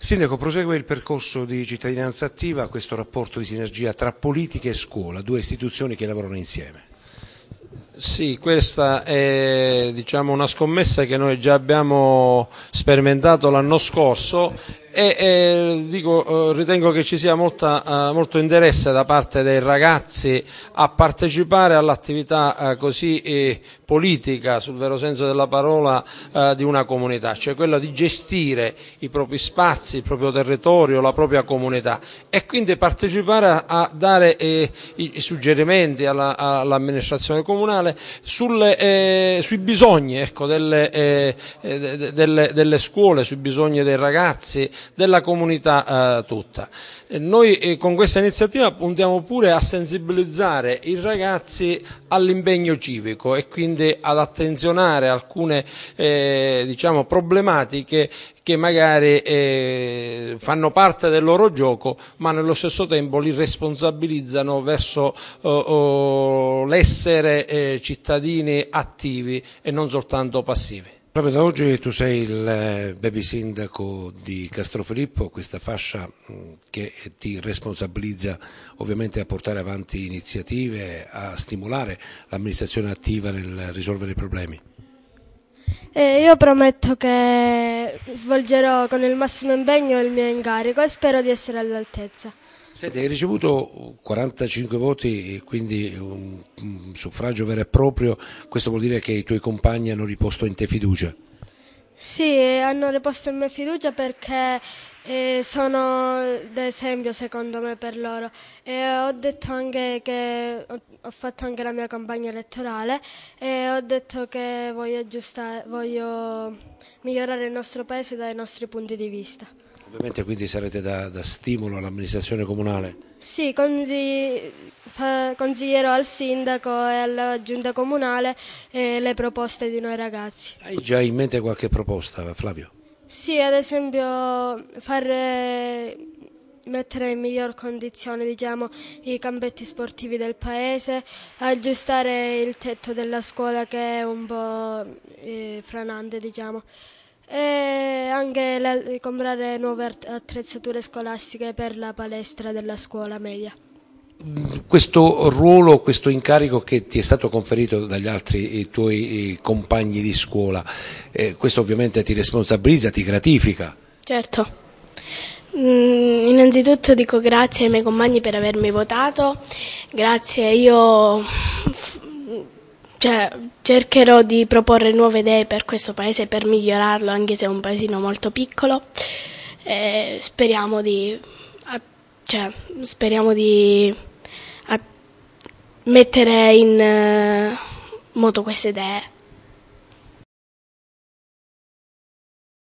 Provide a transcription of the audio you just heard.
Sindaco, prosegue il percorso di cittadinanza attiva, questo rapporto di sinergia tra politica e scuola, due istituzioni che lavorano insieme. Sì, questa è diciamo, una scommessa che noi già abbiamo sperimentato l'anno scorso e, e dico, eh, ritengo che ci sia molta, eh, molto interesse da parte dei ragazzi a partecipare all'attività eh, così politica, sul vero senso della parola, di una comunità, cioè quella di gestire i propri spazi, il proprio territorio, la propria comunità e quindi partecipare a, dare i, suggerimenti all'amministrazione comunale sulle, sui bisogni ecco, delle, delle, delle scuole, sui bisogni dei ragazzi, della comunità eh, tutta. E noi eh, con questa iniziativa puntiamo pure a sensibilizzare i ragazzi all'impegno civico e quindi ad attenzionare alcune eh, diciamo, problematiche che magari eh, fanno parte del loro gioco ma nello stesso tempo li responsabilizzano verso oh, oh, l'essere eh, cittadini attivi e non soltanto passivi. Proprio da oggi tu sei il eh, baby sindaco di Castrofilippo, questa fascia mm, che ti responsabilizza ovviamente a portare avanti iniziative, a stimolare l'amministrazione attiva nel risolvere i problemi. Eh, io prometto che svolgerò con il massimo impegno il mio incarico e spero di essere all'altezza. Senti, hai ricevuto 45 voti e quindi un, suffragio vero e proprio, questo vuol dire che i tuoi compagni hanno riposto in te fiducia? Sì, hanno riposto in me fiducia perché eh, sono d'esempio secondo me per loro e ho detto anche che ho, ho, fatto anche la mia campagna elettorale e ho detto che voglio, voglio migliorare il nostro paese dai nostri punti di vista. Ovviamente quindi sarete da, da stimolo all'amministrazione comunale? Sì, consiglierò al sindaco e alla giunta comunale eh, le proposte di noi ragazzi. Hai già in mente qualche proposta Flavio? Sì, ad esempio fare eh, mettere in miglior condizione diciamo, i campetti sportivi del paese, aggiustare il tetto della scuola che è un po' eh, franante. Diciamo e anche la, comprare nuove attrezzature scolastiche per la palestra della scuola media. Questo ruolo, questo incarico che ti è stato conferito dagli altri eh, tuoi eh, compagni di scuola, eh, questo ovviamente ti responsabilizza, ti gratifica? Certo. Mm, innanzitutto dico grazie ai miei compagni per avermi votato, grazie, io cioè, cercherò di proporre nuove idee per questo paese per migliorarlo, anche se è un paesino molto piccolo. E speriamo di, cioè, speriamo di mettere in eh, moto queste idee.